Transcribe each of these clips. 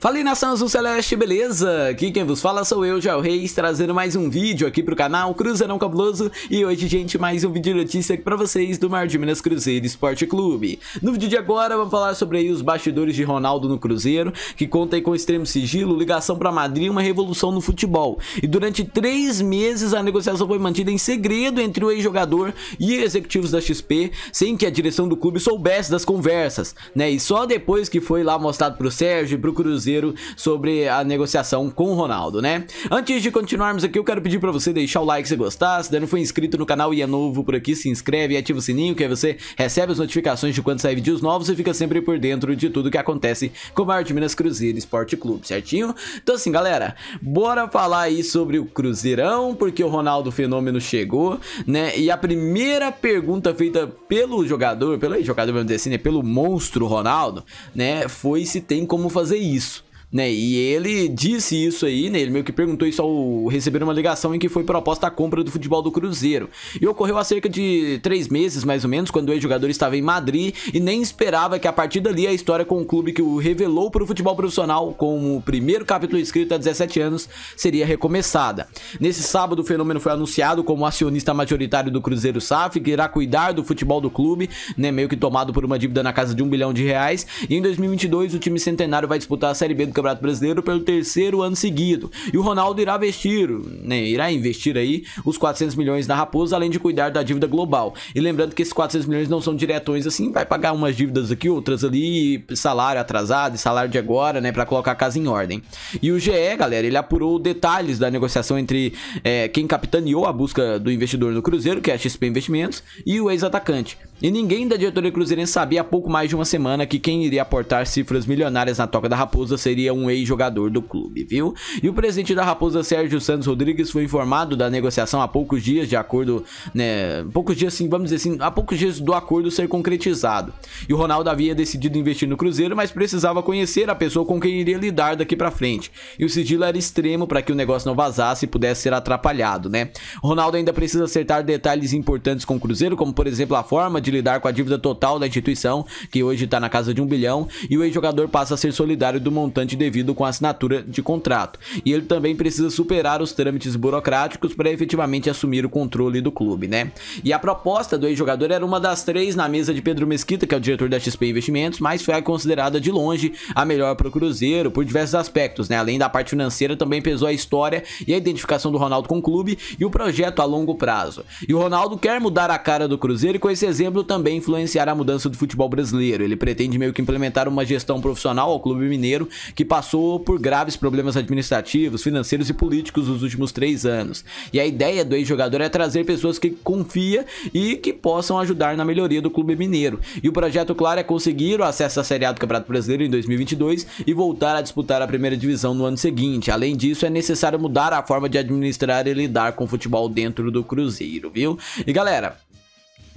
Fala aí nação azul celeste, beleza? Aqui quem vos fala sou eu, Joel Reis, trazendo mais um vídeo aqui pro canal Cruzeirão Cabuloso E hoje, gente, mais um vídeo de notícia aqui pra vocês do Mar de Minas Cruzeiro Esporte Clube No vídeo de agora, vamos falar sobre aí os bastidores de Ronaldo no Cruzeiro Que conta aí com extremo sigilo, ligação pra Madrid e uma revolução no futebol E durante três meses a negociação foi mantida em segredo entre o ex-jogador e executivos da XP Sem que a direção do clube soubesse das conversas, né? E só depois que foi lá mostrado pro Sérgio e pro Cruzeiro Cruzeiro sobre a negociação com o Ronaldo, né? Antes de continuarmos aqui, eu quero pedir para você deixar o like se gostar, se ainda não foi inscrito no canal e é novo por aqui, se inscreve e ativa o sininho que aí você recebe as notificações de quando sair vídeos novos e fica sempre por dentro de tudo que acontece com o maior de Minas Cruzeiro Esporte Clube, certinho? Então assim, galera, bora falar aí sobre o Cruzeirão, porque o Ronaldo Fenômeno chegou, né? E a primeira pergunta feita pelo jogador, pelo jogador, vamos dizer assim, né? Pelo monstro Ronaldo, né? Foi se tem como fazer isso. Né? E ele disse isso aí, né? Ele meio que perguntou isso ao receber uma ligação em que foi proposta a compra do futebol do Cruzeiro. E ocorreu há cerca de três meses, mais ou menos, quando o ex-jogador estava em Madrid e nem esperava que a partir dali a história com o clube que o revelou para o futebol profissional como o primeiro capítulo escrito há 17 anos seria recomeçada. Nesse sábado, o fenômeno foi anunciado como acionista majoritário do Cruzeiro SAF, que irá cuidar do futebol do clube, né? Meio que tomado por uma dívida na casa de um bilhão de reais. E em 2022, o time centenário vai disputar a Série B do Campeonato Brasileiro pelo terceiro ano seguido. E o Ronaldo irá investir, né, irá investir aí os 400 milhões na Raposa, além de cuidar da dívida global. E lembrando que esses 400 milhões não são diretões assim, vai pagar umas dívidas aqui, outras ali, salário atrasado, salário de agora, né, para colocar a casa em ordem. E o GE, galera, ele apurou detalhes da negociação entre é, quem capitaneou a busca do investidor no Cruzeiro, que é a XP Investimentos, e o ex-atacante. E ninguém da diretoria cruzeirense sabia há pouco mais de uma semana que quem iria aportar cifras milionárias na toca da Raposa seria seria é um ex-jogador do clube, viu? E o presidente da Raposa, Sérgio Santos Rodrigues, foi informado da negociação há poucos dias, de acordo, né? Poucos dias, sim, vamos dizer assim, há poucos dias do acordo ser concretizado. E o Ronaldo havia decidido investir no Cruzeiro, mas precisava conhecer a pessoa com quem iria lidar daqui para frente. E o sigilo era extremo para que o negócio não vazasse e pudesse ser atrapalhado, né? Ronaldo ainda precisa acertar detalhes importantes com o Cruzeiro, como por exemplo a forma de lidar com a dívida total da instituição, que hoje está na casa de um bilhão, e o ex-jogador passa a ser solidário do montante devido com a assinatura de contrato. E ele também precisa superar os trâmites burocráticos para efetivamente assumir o controle do clube, né? E a proposta do ex-jogador era uma das três na mesa de Pedro Mesquita, que é o diretor da XP Investimentos, mas foi considerada de longe a melhor para o Cruzeiro por diversos aspectos, né? Além da parte financeira, também pesou a história e a identificação do Ronaldo com o clube e o projeto a longo prazo. E o Ronaldo quer mudar a cara do Cruzeiro e com esse exemplo também influenciar a mudança do futebol brasileiro. Ele pretende meio que implementar uma gestão profissional ao clube mineiro que passou por graves problemas administrativos, financeiros e políticos nos últimos três anos. E a ideia do ex-jogador é trazer pessoas que confia e que possam ajudar na melhoria do clube mineiro. E o projeto, claro, é conseguir o acesso à Série A do Campeonato Brasileiro em 2022 e voltar a disputar a primeira divisão no ano seguinte. Além disso, é necessário mudar a forma de administrar e lidar com o futebol dentro do Cruzeiro, viu? E galera,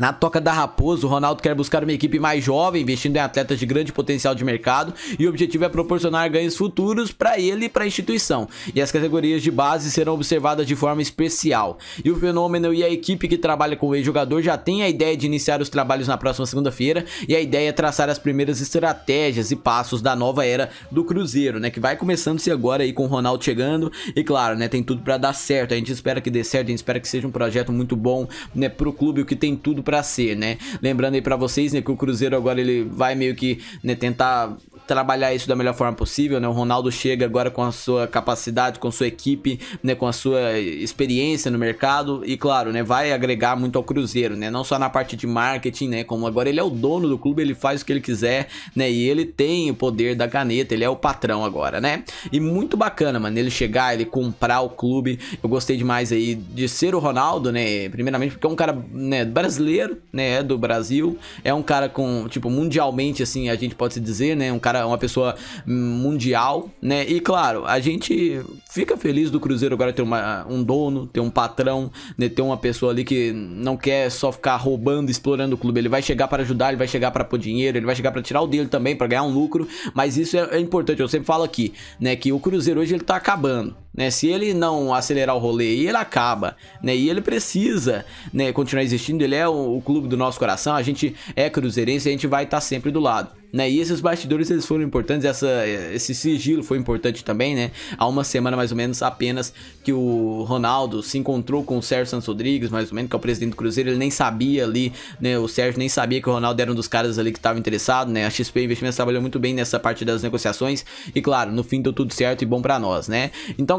na toca da Raposa, o Ronaldo quer buscar uma equipe mais jovem, investindo em atletas de grande potencial de mercado, e o objetivo é proporcionar ganhos futuros para ele e para a instituição. E as categorias de base serão observadas de forma especial. E o Fenômeno e a equipe que trabalha com o ex-jogador já tem a ideia de iniciar os trabalhos na próxima segunda-feira, e a ideia é traçar as primeiras estratégias e passos da nova era do Cruzeiro, né, que vai começando-se agora aí com o Ronaldo chegando, e claro, né, tem tudo para dar certo. A gente espera que dê certo, a gente espera que seja um projeto muito bom, né, o clube, o que tem tudo para para ser, né? Lembrando aí para vocês, né, que o Cruzeiro agora ele vai meio que né, tentar trabalhar isso da melhor forma possível, né? O Ronaldo chega agora com a sua capacidade, com sua equipe, né, com a sua experiência no mercado e claro, né, vai agregar muito ao Cruzeiro, né? Não só na parte de marketing, né, como agora ele é o dono do clube, ele faz o que ele quiser, né? E ele tem o poder da caneta, ele é o patrão agora, né? E muito bacana, mano, ele chegar, ele comprar o clube. Eu gostei demais aí de ser o Ronaldo, né? Primeiramente porque é um cara, né, brasileiro, né, é do Brasil, é um cara com, tipo, mundialmente assim, a gente pode se dizer, né, um cara é uma pessoa mundial, né? E claro, a gente fica feliz do Cruzeiro agora ter uma, um dono, ter um patrão, né? ter uma pessoa ali que não quer só ficar roubando, explorando o clube. Ele vai chegar para ajudar, ele vai chegar para pôr dinheiro, ele vai chegar para tirar o dele também, para ganhar um lucro. Mas isso é, é importante, eu sempre falo aqui, né? Que o Cruzeiro hoje ele tá acabando. Né, se ele não acelerar o rolê ele acaba, né, E ele precisa, né, Continuar existindo, ele é o, o, clube do nosso coração, a gente é cruzeirense, a gente vai estar tá sempre do lado. Né? E esses bastidores eles foram importantes, essa, esse sigilo foi importante também, né? Há uma semana mais ou menos apenas que o Ronaldo se encontrou com o Sérgio Santos Rodrigues, mais ou menos, que é o presidente do Cruzeiro, ele nem sabia ali, né? O Sérgio nem sabia que o Ronaldo era um dos caras ali que estava interessado, A XP Investimentos trabalhou muito bem nessa parte das negociações e claro, no fim deu tudo certo e bom para nós, Então